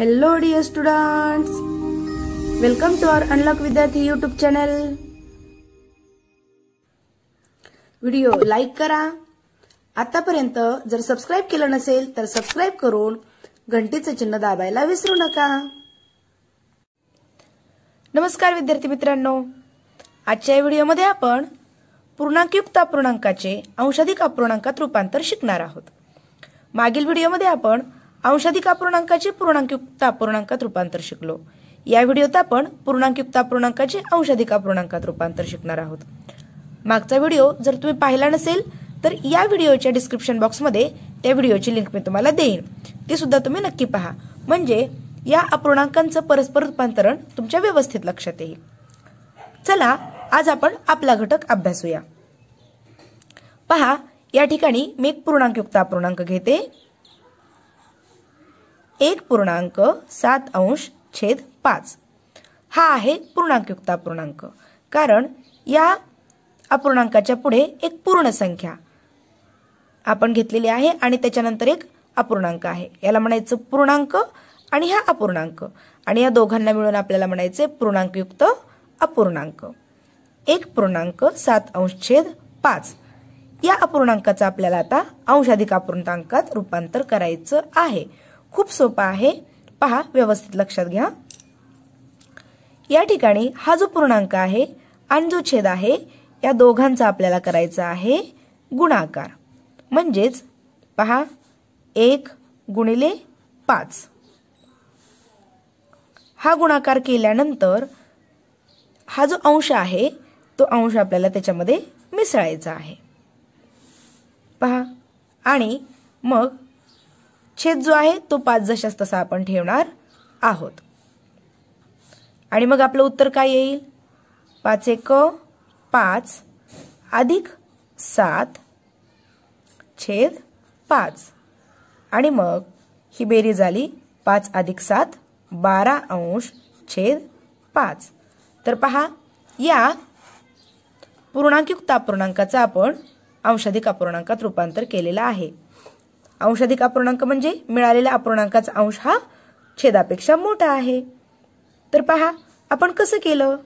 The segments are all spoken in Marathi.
hello dear students welcome to our unlock विद्यार्थी यूट्यूब चॅनल व्हिडिओ लाईक करा आतापर्यंत जर सबस्क्राईब केलं नसेल तर सबस्क्राईब करून घंटीचं चिन्ह दाबायला विसरू नका नमस्कार विद्यार्थी मित्रांनो आजच्या या व्हिडिओमध्ये आपण पूर्णांकयुक्त अपूर्णांकाचे अंशाधिक अपूर्णांकात रूपांतर शिकणार आहोत मागील व्हिडिओमध्ये आपण अंशाधिक अपूर्णांकाचे पूर्णांकयुक्त अपूर्णांकात रूपांतर शिकलो या व्हिडिओत आपण पूर्णांकयुक्त अपूर्णांकाचे अंशाधिक अपूर्णांकात रूपांतर शिकणार आहोत मागचा व्हिडिओ जर तुम्ही पाहिला नसेल तर या व्हिडिओच्या डिस्क्रिप्शन बॉक्समध्ये त्या व्हिडिओची लिंक मी तुम्हाला देईन ती सुद्धा तुम्ही नक्की पहा म्हणजे या अपूर्णांकांचं परस्पर रूपांतरण तुमच्या व्यवस्थित लक्षात येईल चला आज आपण आपला घटक अभ्यासूया पहा या ठिकाणी मी एक पूर्णांकयुक्त अपूर्णांक घेते एक पूर्णांक सात अंश छेद पाच हा आहे पूर्णांकयुक्त अपूर्णांक कारण या अपूर्णांकाच्या पुढे एक पूर्ण संख्या आपण घेतलेली आहे आणि त्याच्यानंतर एक अपूर्णांक आहे याला म्हणायचं पूर्णांक आणि हा अपूर्णांक आणि या दोघांना मिळून आपल्याला म्हणायचे पूर्णांकयुक्त अपूर्णांक एक पूर्णांक सात अंश छेद पाच या अपूर्णांकाचा आपल्याला आता अंश अधिक अपूर्णांकात रूपांतर करायचं आहे खूप सोपा आहे पहा व्यवस्थित लक्षात घ्या या ठिकाणी हा जो पूर्णांक आहे आणि जो छेद आहे या दोघांचा आपल्याला करायचा आहे गुणाकार म्हणजेच पहा एक गुणिले पाच हा गुणाकार केल्यानंतर हा जो अंश आहे तो अंश आपल्याला त्याच्यामध्ये मिसळायचा आहे पहा आणि मग छेद जो आहे तो पाच जशास तसा आपण ठेवणार आहोत आणि मग आपलं उत्तर काय येईल पाच एक पाच अधिक सात छेद पाच आणि मग ही बेरीज झाली पाच अधिक सात बारा अंश छेद पाच तर पहा या पूर्णांकयुक्त अपूर्णांकाचा आपण अंशाधिक अपूर्णांकात रूपांतर केलेलं आहे अंशाधिक अपूर्णांक म्हणजे मिळालेल्या अपूर्णांकाचा अंश हा छेदापेक्षा मोठा आहे तर पहा आपण कसं केलं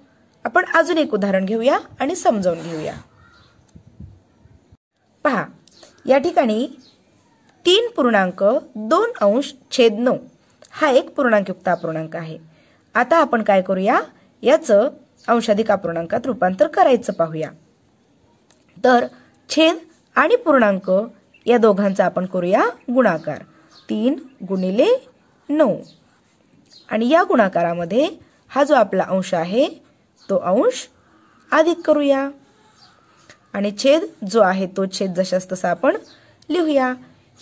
आपण अजून एक उदाहरण घेऊया आणि समजावून घेऊया पहा या ठिकाणी तीन पूर्णांक दोन अंश छेद नऊ हा एक पूर्णांकयुक्त अपूर्णांक आहे आता आपण काय करूया याचं अंशाधिक अपूर्णांकात रूपांतर करायचं पाहूया तर छेद आणि पूर्णांक या दोघांचा आपण करूया गुणाकार तीन गुणिले नऊ आणि या गुणाकारामध्ये हा जो आपला अंश आहे तो अंश अधिक करूया आणि छेद जो आहे तो छेद जशास तसा आपण लिहूया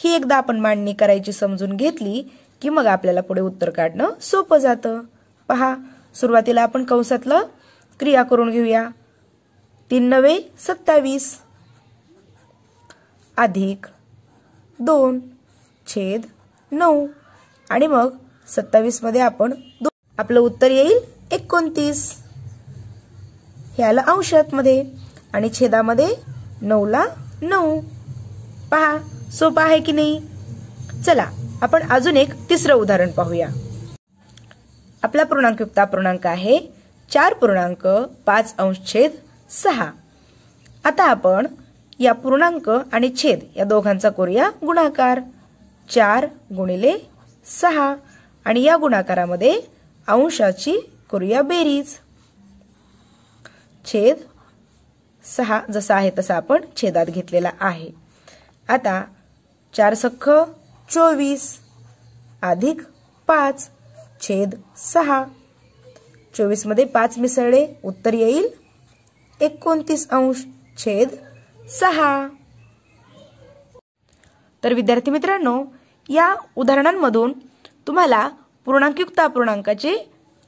ही एकदा आपण मांडणी करायची समजून घेतली की मग आपल्याला पुढे उत्तर काढणं सोपं जातं पहा सुरुवातीला आपण कंसातलं क्रिया करून घेऊया तीन नवे सत्तावीस अधिक दोन छेद नऊ आणि मग सत्तावीसमध्ये आपण आपलं उत्तर येईल एकोणतीस हे आलं मध्ये आणि छेदामध्ये नऊला नऊ पहा सोपा आहे की नाही चला आपण अजून एक तिसरं उदाहरण पाहूया आपला पूर्णांकयुक्त पूर्णांक आहे चार पूर्णांक पाच अंश छेद सहा आता आपण या पूर्णांक आणि छेद या दोघांचा करूया गुणाकार चार गुणिले सहा आणि या गुणाकारामध्ये अंशाची करूया बेरीज छेद सहा जसा आहे तसा आपण छेदात घेतलेला आहे आता चार सख्ख चोवीस अधिक पाच छेद सहा चोवीसमध्ये पाच मिसळले उत्तर येईल एकोणतीस अंश छेद सहा तर विद्यार्थी मित्रांनो या उदाहरणांमधून तुम्हाला पूर्णांकयुक्त अपूर्णांकाचे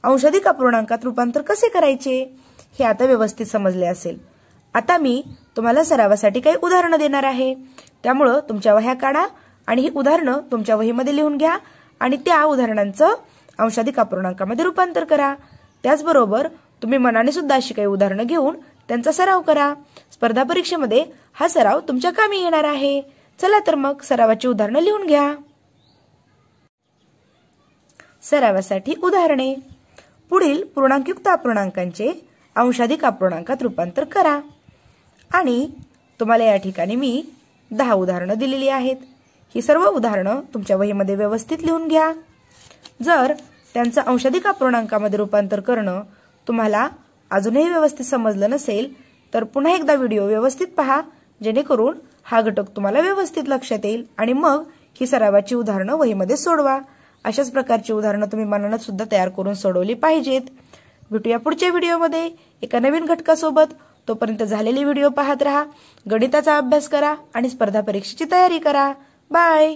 अंशाधिक अपूर्णांकात रूपांतर कसे करायचे हे आता व्यवस्थित समजले असेल आता मी तुम्हाला सरावासाठी काही उदाहरणं देणार आहे त्यामुळं तुमच्या वह्या काढा आणि ही उदाहरणं तुमच्या वहीमध्ये लिहून घ्या आणि त्या उदाहरणांचं अंशाधिक अपूर्णांकामध्ये रूपांतर करा त्याचबरोबर तुम्ही मनाने सुद्धा अशी काही उदाहरणं घेऊन त्यांचा सराव करा स्पर्धा परीक्षेमध्ये हा सराव तुमच्या कामी येणार आहे चला तर मग सरावाची उदाहरणं लिहून घ्या सरावासाठी उदाहरणे पुढील पूर्णांकयुक्त अपूर्णांकांचे अंशाधिक अपूर्णांकात रूपांतर करा आणि तुम्हाला या ठिकाणी मी दहा उदाहरणं दिलेली आहेत ही सर्व उदाहरणं तुमच्या वहीमध्ये व्यवस्थित लिहून घ्या जर त्यांचं अंशाधिक अपूर्णांकामध्ये रूपांतर करणं तुम्हाला अजूनही व्यवस्थित समजलं नसेल तर पुन्हा एकदा व्हिडिओ व्यवस्थित पहा जेणेकरून हा घटक तुम्हाला व्यवस्थित लक्षात येईल आणि मग ही सरावाची उदाहरणं वहीमध्ये सोडवा अशाच प्रकारची उदाहरणं तुम्ही मनानं सुद्धा तयार करून सोडवली पाहिजेत भेटूया पुढच्या व्हिडिओमध्ये एका नवीन घटकासोबत तोपर्यंत झालेले व्हिडिओ पाहत राहा गणिताचा अभ्यास करा आणि स्पर्धा परीक्षेची तयारी करा बाय